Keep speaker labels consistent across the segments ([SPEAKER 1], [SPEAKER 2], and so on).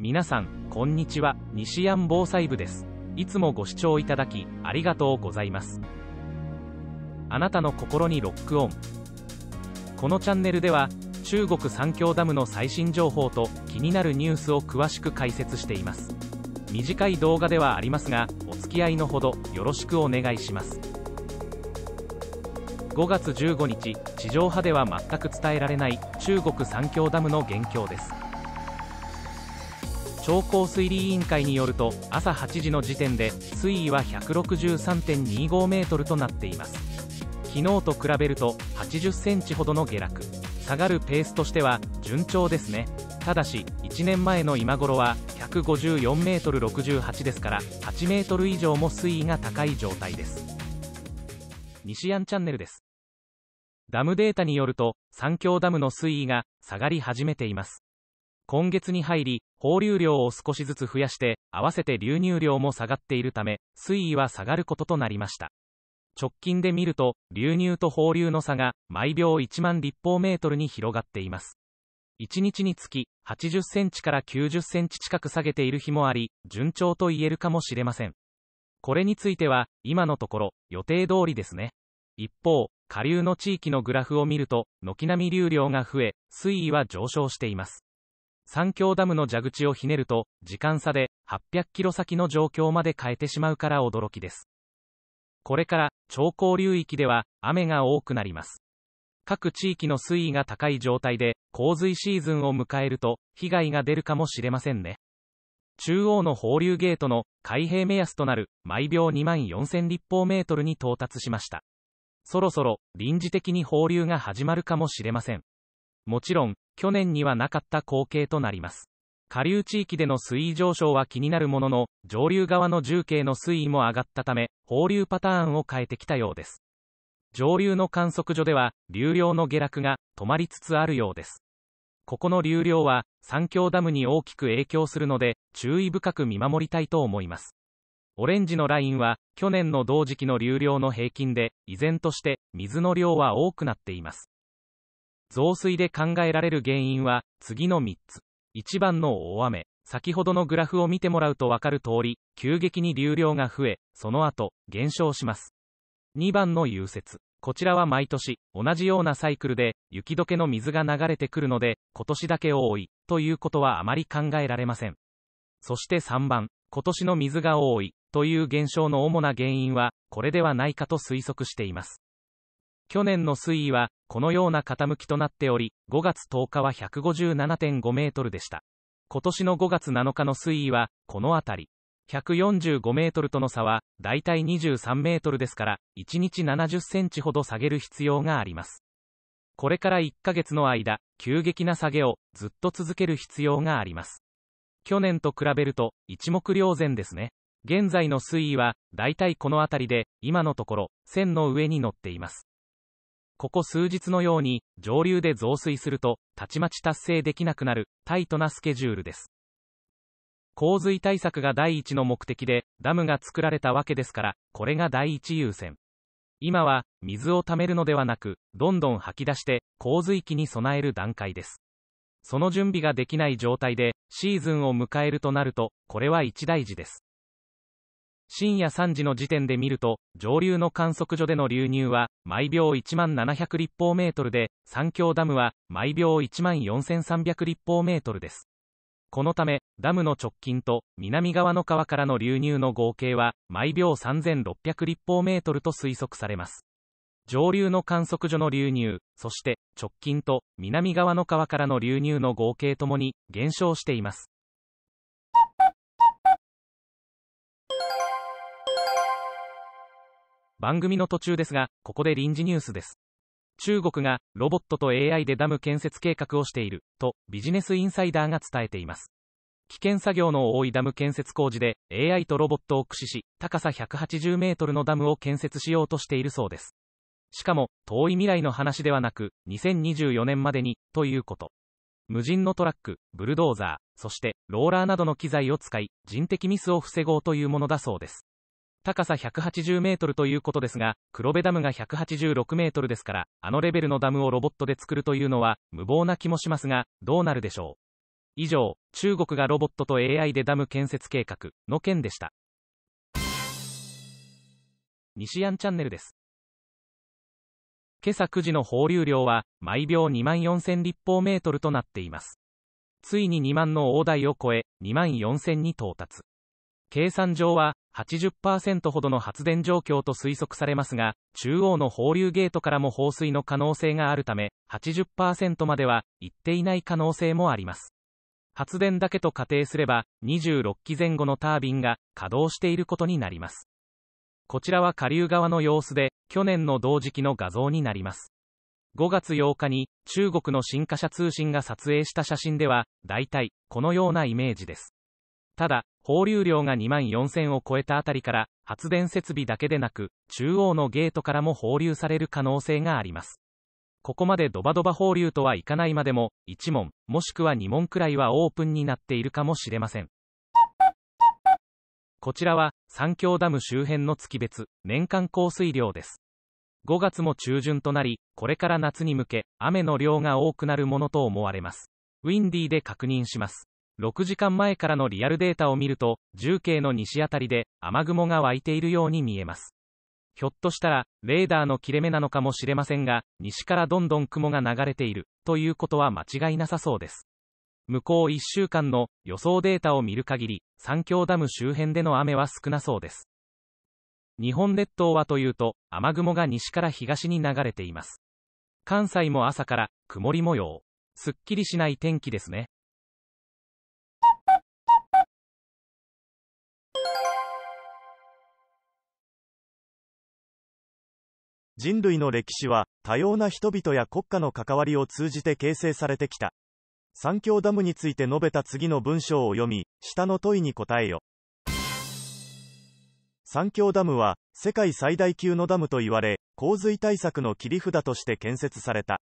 [SPEAKER 1] 皆さん、こんにちは、西安防災部です。いつもご視聴いただき、ありがとうございます。あなたの心にロックオン。このチャンネルでは、中国三峡ダムの最新情報と気になるニュースを詳しく解説しています。短い動画ではありますが、お付き合いのほどよろしくお願いします。5月15日、地上波では全く伝えられない中国三峡ダムの元凶です。超高水利委員会によると朝8時の時点で水位は163.25メートルとなっています昨日と比べると80センチほどの下落下がるペースとしては順調ですねただし1年前の今頃は154メートル68ですから8メートル以上も水位が高い状態です西安チャンネルですダムデータによると、三峡ダムの水位が下がり始めています。今月に入り、放流量を少しずつ増やして、合わせて流入量も下がっているため、水位は下がることとなりました。直近で見ると、流入と放流の差が、毎秒1万立方メートルに広がっています。1日につき、80センチから90センチ近く下げている日もあり、順調と言えるかもしれません。これについては、今のところ、予定通りですね。一方、下流の地域のグラフを見ると、軒並み流量が増え、水位は上昇しています。三峡ダムの蛇口をひねると、時間差で800キロ先の状況まで変えてしまうから驚きです。これから、超江流域では雨が多くなります。各地域の水位が高い状態で、洪水シーズンを迎えると、被害が出るかもしれませんね。中央の放流ゲートの開閉目安となる毎秒2万4000立方メートルに到達しました。そろそろ臨時的に放流が始まるかもしれません。もちろん、去年にはなかった光景となります。下流地域での水位上昇は気になるものの、上流側の重慶の水位も上がったため、放流パターンを変えてきたようです。上流の観測所では、流量の下落が止まりつつあるようです。ここの流量は、三峡ダムに大きく影響するので、注意深く見守りたいと思います。オレンジのラインは、去年の同時期の流量の平均で、依然として、水の量は多くなっています。増水で考えられる原因は、次の3つ。1番の大雨。先ほどのグラフを見てもらうとわかる通り、急激に流量が増え、その後、減少します。2番の融雪。こちらは毎年、同じようなサイクルで、雪解けの水が流れてくるので、今年だけ多い、ということはあまり考えられません。そして3番、今年の水が多い、という現象の主な原因は、これではないかと推測しています。去年の水位は、このような傾きとなっており、5月10日は157.5メートルでした。今年の5月7日の水位は、このあたり。145メートルとの差は、だいたい23メートルですから、1日70センチほど下げる必要があります。これから1ヶ月の間、急激な下げをずっと続ける必要があります。去年と比べると、一目瞭然ですね。現在の水位は、だいたいこの辺りで、今のところ、線の上に乗っています。ここ数日のように、上流で増水すると、たちまち達成できなくなる、タイトなスケジュールです。洪水対策が第一の目的で、ダムが作られたわけですから、これが第一優先。今は、水を貯めるのではなく、どんどん吐き出して、洪水期に備える段階です。その準備ができない状態で、シーズンを迎えるとなると、これは一大事です。深夜3時の時点で見ると、上流の観測所での流入は、毎秒1万700立方メートルで、三峡ダムは、毎秒1万4300立方メートルです。このため、ダムの直近と南側の川からの流入の合計は、毎秒3600立方メートルと推測されます。上流の観測所の流入、そして直近と南側の川からの流入の合計ともに減少しています。番組の途中ですが、ここで臨時ニュースです。中国がロボットと AI でダム建設計画をしているとビジネスインサイダーが伝えています。危険作業の多いダム建設工事で AI とロボットを駆使し高さ180メートルのダムを建設しようとしているそうです。しかも遠い未来の話ではなく2024年までにということ。無人のトラック、ブルドーザー、そしてローラーなどの機材を使い人的ミスを防ごうというものだそうです。高さ180メートルということですが、黒部ダムが186メートルですから、あのレベルのダムをロボットで作るというのは、無謀な気もしますが、どうなるでしょう。以上、中国がロボットと AI でダム建設計画の件でした。西安チャンネルです。今朝9時の放流量は、毎秒2万4000立方メートルとなっています。ついに2万の大台を超え、2万4000に到達。計算上は80%ほどの発電状況と推測されますが、中央の放流ゲートからも放水の可能性があるため、80%までは行っていない可能性もあります。発電だけと仮定すれば、26基前後のタービンが稼働していることになります。こちらは下流側の様子で、去年の同時期の画像になります。5月8日に中国の新華社通信が撮影した写真では、大体このようなイメージです。ただ、放流量が2万4000を超えたあたりから発電設備だけでなく中央のゲートからも放流される可能性がありますここまでドバドバ放流とはいかないまでも1問もしくは2問くらいはオープンになっているかもしれませんこちらは三峡ダム周辺の月別年間降水量です5月も中旬となりこれから夏に向け雨の量が多くなるものと思われますウィンディーで確認します6時間前からのリアルデータを見ると、重慶の西辺りで雨雲が湧いているように見えます。ひょっとしたら、レーダーの切れ目なのかもしれませんが、西からどんどん雲が流れている、ということは間違いなさそうです。向こう1週間の予想データを見る限り、三峡ダム周辺での雨は少なそうです。日本列島はというと、雨雲が西から東に流れています。関西も朝から曇り模様。すっきりしない天気ですね。人類の歴史は多様な人々や国家の関わりを通じて形成されてきた。三峡ダムについて述べた次の文章を読み、下の問いに答えよ。三峡ダムは世界最大級のダムと言われ、洪水対策の切り札として建設された。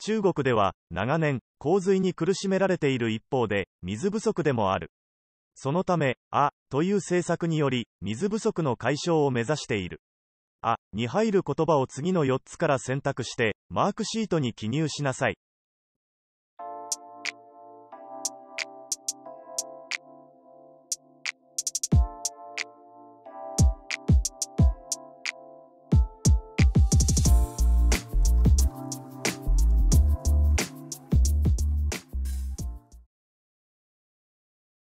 [SPEAKER 1] 中国では長年洪水に苦しめられている一方で水不足でもある。そのため、あという政策により水不足の解消を目指している。あに入る言葉を次の4つから選択して、マークシートに記入しなさい。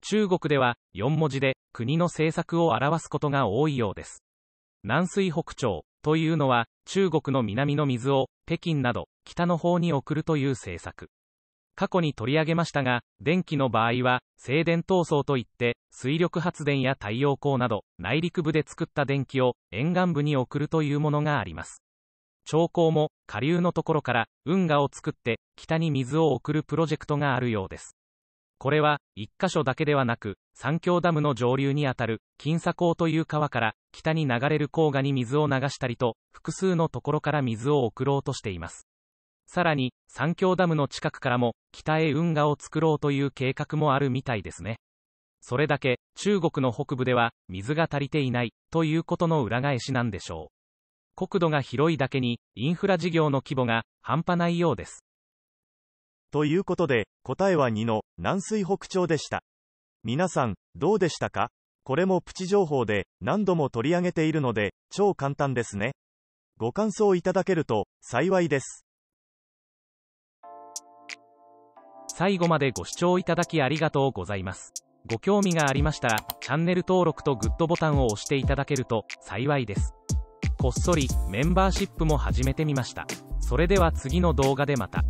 [SPEAKER 1] 中国では4文字で国の政策を表すことが多いようです。南水北朝というのは、中国の南の水を北京など北の方に送るという政策。過去に取り上げましたが、電気の場合は、静電闘争といって、水力発電や太陽光など、内陸部で作った電気を沿岸部に送るというものがあります。兆候も、下流のところから、運河を作って、北に水を送るプロジェクトがあるようです。これは、1箇所だけではなく、三峡ダムの上流にあたる、金砂港という川から、北に流れる黄河に水を流したりと、複数のところから水を送ろうとしています。さらに、三峡ダムの近くからも、北へ運河を作ろうという計画もあるみたいですね。それだけ、中国の北部では、水が足りていない、ということの裏返しなんでしょう。国土が広いだけに、インフラ事業の規模が、半端ないようです。ということで、答えは2の南水北朝でした。皆さん、どうでしたかこれもプチ情報で何度も取り上げているので、超簡単ですね。ご感想いただけると幸いです。最後までご視聴いただきありがとうございます。ご興味がありましたら、チャンネル登録とグッドボタンを押していただけると幸いです。こっそりメンバーシップも始めてみました。それでは次の動画でまた。